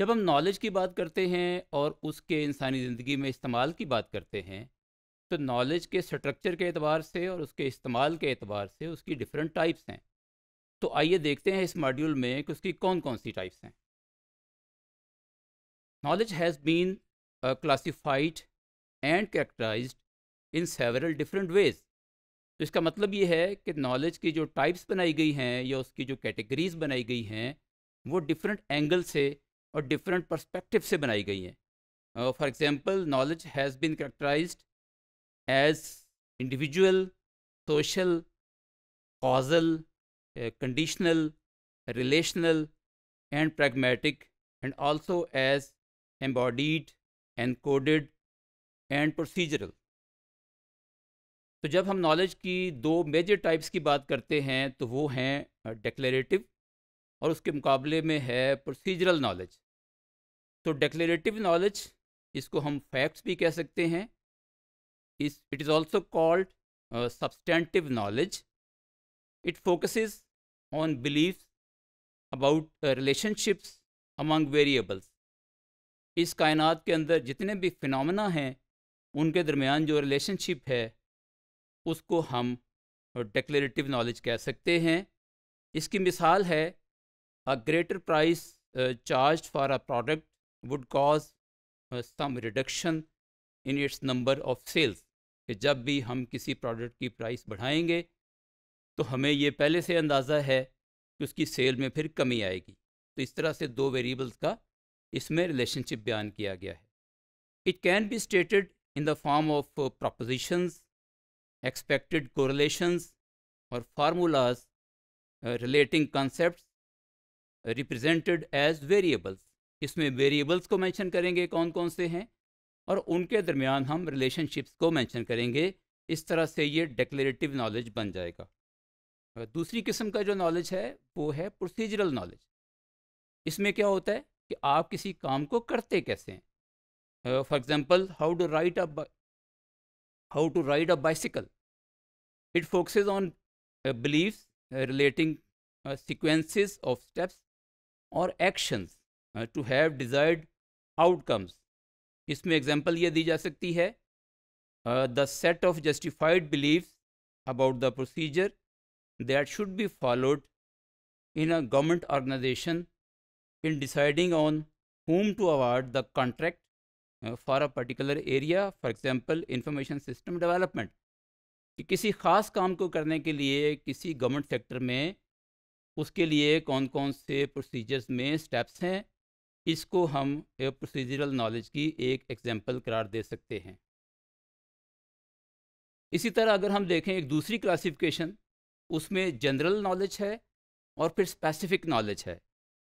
जब हम नॉलेज की बात करते हैं और उसके इंसानी ज़िंदगी में इस्तेमाल की बात करते हैं तो नॉलेज के स्ट्रक्चर के एतबार से और उसके इस्तेमाल के एतबार से उसकी डिफरेंट टाइप्स हैं तो आइए देखते हैं इस मॉड्यूल में कि उसकी कौन कौन सी टाइप्स हैं knowledge has been classified and characterize in several different ways तो इसका मतलब ये है कि नॉलेज की जो टाइप्स बनाई गई हैं या उसकी जो कैटेगरीज बनाई गई हैं वो डिफरेंट एंगल से और डिफरेंट परस्पेक्टिव से बनाई गई हैं for example knowledge has been characterize as individual social causal conditional relational and pragmatic and also as embodied and coded and procedural तो जब हम नॉलेज की दो मेजर टाइप्स की बात करते हैं तो वो हैं डिक्लेरेटिव uh, और उसके मुकाबले में है प्रोसीजरल नॉलेज तो डिक्लेरेटिव नॉलेज इसको हम फैक्ट्स भी कह सकते हैं इस it is also called substantive knowledge it focuses on belief about relationships among variables इस कायनात के अंदर जितने भी फिनमिना हैं उनके दरमियान जो रिलेशनशिप है उसको हम डिक्लेरेटिव uh, नॉलेज कह सकते हैं इसकी मिसाल है a greater price uh, charged for a product would cause uh, some reduction in its number of sales कि जब भी हम किसी प्रोडक्ट की प्राइस बढ़ाएंगे तो हमें ये पहले से अंदाज़ा है कि उसकी सेल में फिर कमी आएगी तो इस तरह से दो वेरिएबल्स का इसमें रिलेशनशिप बयान किया गया है it can be stated in the form of propositions expected correlations और formulas relating concept represented as variables इसमें वेरिएबल्स को मेंशन करेंगे कौन कौन से हैं और उनके दरमियान हम रिलेशनशिप्स को मेंशन करेंगे इस तरह से ये डिक्लेरेटिव नॉलेज बन जाएगा दूसरी किस्म का जो नॉलेज है वो है प्रोसीजरल नॉलेज इसमें क्या होता है कि आप किसी काम को करते कैसे हैं for example how to write a how to ride a bicycle it focuses on believes relating uh, of steps और actions to have desired outcomes इसमें एग्जांपल ये दी जा सकती है the set of justified believes about the procedure that should be followed in a government organization in deciding on whom to award the contract for a particular area for example information system development कि किसी ख़ास काम को करने के लिए किसी government sector में उसके लिए कौन कौन से प्रोसीजर्स में स्टेप्स हैं इसको हम प्रोसीजरल नॉलेज की एक एग्जाम्पल करार दे सकते हैं इसी तरह अगर हम देखें एक दूसरी क्लासिफिकेशन उसमें जनरल नॉलेज है और फिर स्पेसिफिक नॉलेज है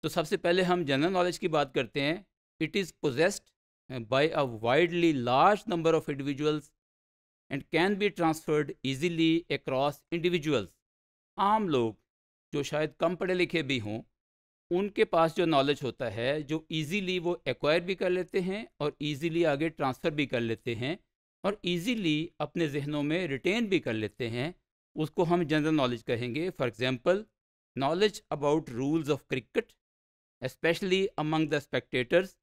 तो सबसे पहले हम जनरल नॉलेज की बात करते हैं it is possessed by a widely large number of individuals and can be transferred easily across individuals आम लोग जो शायद कम पढ़े लिखे भी हों उनके पास जो नॉलेज होता है जो इजीली वो एक्वायर भी कर लेते हैं और इजीली आगे ट्रांसफ़र भी कर लेते हैं और इजीली अपने जहनों में रिटेन भी कर लेते हैं उसको हम जनरल नॉलेज कहेंगे for example knowledge about rules of cricket specially among the spectators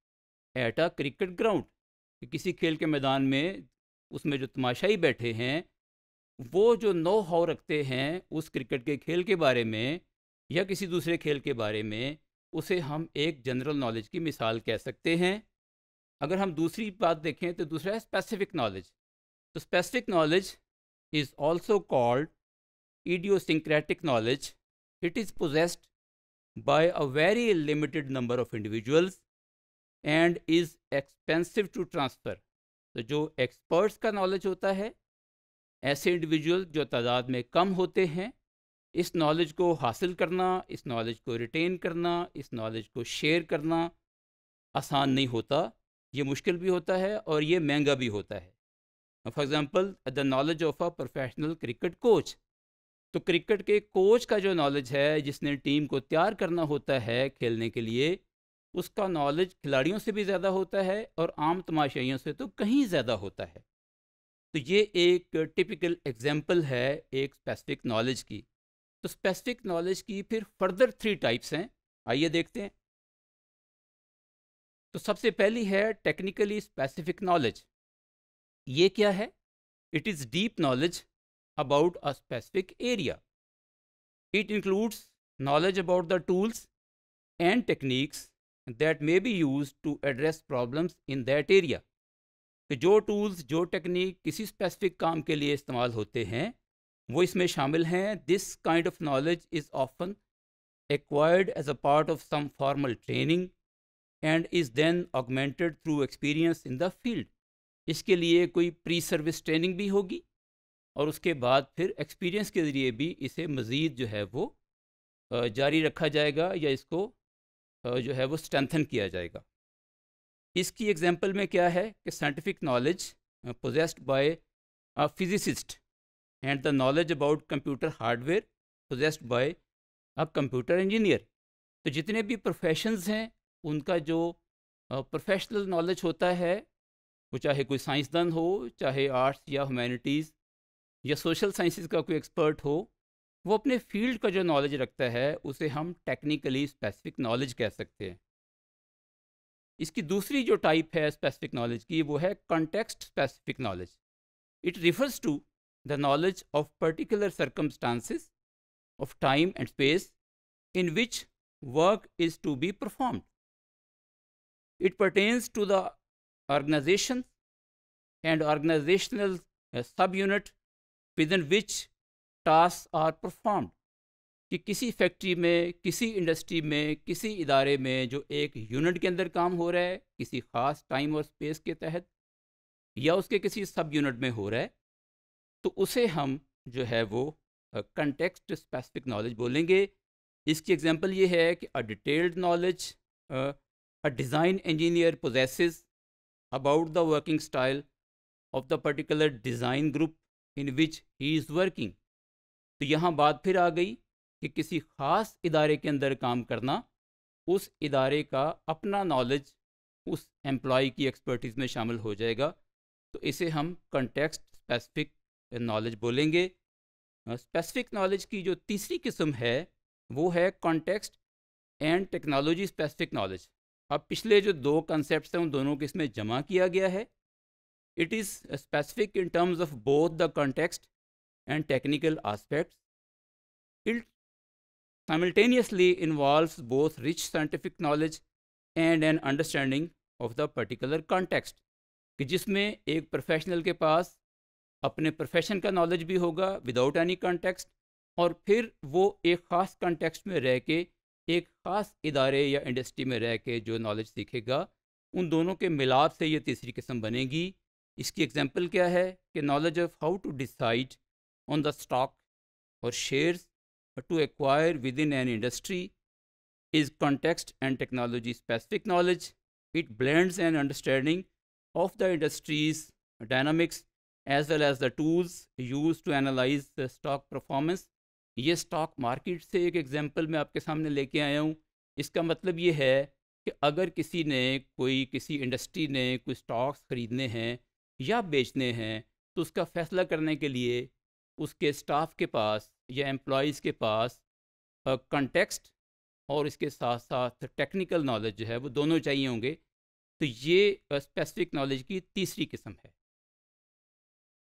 at a cricket ground किसी खेल के मैदान में उसमें जो तमाशाई बैठे हैं वो जो नो हाउ रखते हैं उस क्रिकेट के खेल के बारे में या किसी दूसरे खेल के बारे में उसे हम एक जनरल नॉलेज की मिसाल कह सकते हैं अगर हम दूसरी बात देखें तो दूसरा है स्पेसिफिक नॉलेज तो specific knowledge is also called idiosyncratic knowledge it is possessed by a very limited number of individuals and is expensive to transfer तो जो एक्सपर्ट्स का नॉलेज होता है ऐसे इंडिविजुअल जो तादाद में कम होते हैं इस नॉलेज को हासिल करना इस नॉलेज को रिटेन करना इस नॉलेज को शेयर करना आसान नहीं होता ये मुश्किल भी होता है और ये महंगा भी होता है for example the knowledge of a professional cricket coach तो क्रिकेट के कोच का जो नॉलेज है जिसने टीम को तैयार करना होता है खेलने के लिए उसका नॉलेज खिलाड़ियों से भी ज़्यादा होता है और आम तमाशाइयों से तो कहीं ज़्यादा होता है तो ये एक टिपिकल एग्जाम्पल है एक स्पेसिफिक नॉलेज की तो स्पेसिफिक नॉलेज की फिर फर्दर थ्री टाइप्स हैं आइए देखते हैं तो सबसे पहली है टेक्निकली स्पेसिफिक नॉलेज ये क्या है it is deep knowledge about a specific area it includes knowledge about the tools and techniques that may be use to address problems in that area कि तो जो टूल्स जो टेक्निक किसी specific काम के लिए इस्तेमाल होते हैं वो इसमें शामिल हैं this kind of knowledge is often acquired as a part of some formal training and is then augmented through experience in the field इसके लिए कोई प्री सर्विस ट्रेनिंग भी होगी और उसके बाद फिर एक्सपीरियंस के ज़रिए भी इसे मज़ीद जो है वो जारी रखा जाएगा या इसको जो है वो स्ट्रेंथन किया जाएगा इसकी एग्जांपल में क्या है कि scientific knowledge possessed by a physicist and the knowledge about computer hardware possessed by a computer engineer तो जितने भी प्रोफेशंस हैं उनका जो प्रोफेशनल uh, नॉलेज होता है वो चाहे कोई साइंसदान हो चाहे आर्ट्स या ह्यूमैनिटीज़ या सोशल साइंसेज का कोई एक्सपर्ट हो वो अपने फील्ड का जो नॉलेज रखता है उसे हम टेक्निकली स्पेसिफिक नॉलेज कह सकते हैं इसकी दूसरी जो टाइप है स्पेसिफिक नॉलेज की वो है context specific knowledge it refers to the knowledge of particular circumstances of time and space in which work is to be perform it pertains to the organization and organizational sub unit within which tasks are performed कि किसी factory में किसी industry में किसी इदारे में जो एक यूनिट के अंदर काम हो रहा है किसी ख़ास टाइम और स्पेस के तहत या उसके किसी सब यूनिट में हो रहा है तो उसे हम जो है वो कंटेक्स्ट स्पेसिफिक नॉलेज बोलेंगे इसकी एग्जांपल ये है कि a detailed knowledge a design engineer possesses about the working style of the particular design group in which he is working तो यहाँ बात फिर आ गई कि किसी ख़ास इदारे के अंदर काम करना उस इदारे का अपना नॉलेज उस एम्प्लॉय की एक्सपर्टीज़ में शामिल हो जाएगा तो इसे हम कंटेक्स्ट स्पेसिफिक नॉलेज बोलेंगे स्पेसिफिक नॉलेज की जो तीसरी किस्म है वो है context and technology specific knowledge अब पिछले जो दो कंसेप्ट हैं उन दोनों को इसमें जमा किया गया है it is specific in terms of both the context and technical aspects it simultaneously involves both rich scientific knowledge and an understanding of the particular context कि जिसमें एक प्रोफेशनल के पास अपने प्रोफेशन का नॉलेज भी होगा विदाउट एनी कॉन्टेक्स्ट और फिर वो एक ख़ास कॉन्टेक्स्ट में रह के एक ख़ास इदारे या इंडस्ट्री में रह के जो नॉलेज सीखेगा उन दोनों के मिलाप से ये तीसरी किस्म बनेगी इसकी एग्जांपल क्या है कि knowledge of how to decide on the stock और shares to acquire within an industry is context and technology specific knowledge. It blends an understanding of the industry's dynamics as well as the tools used to analyze the stock performance. ye stock market se ek example main aapke samne leke aaya hu iska matlab ye hai ki agar kisi ne koi kisi industry ne koi stocks khareedne hain ya bechne hain to uska faisla karne ke liye uske staff ke paas या employees के पास context और इसके साथ साथ technical knowledge जो है वो दोनों चाहिए होंगे तो ये स्पेसिफिक नॉलेज की तीसरी किस्म है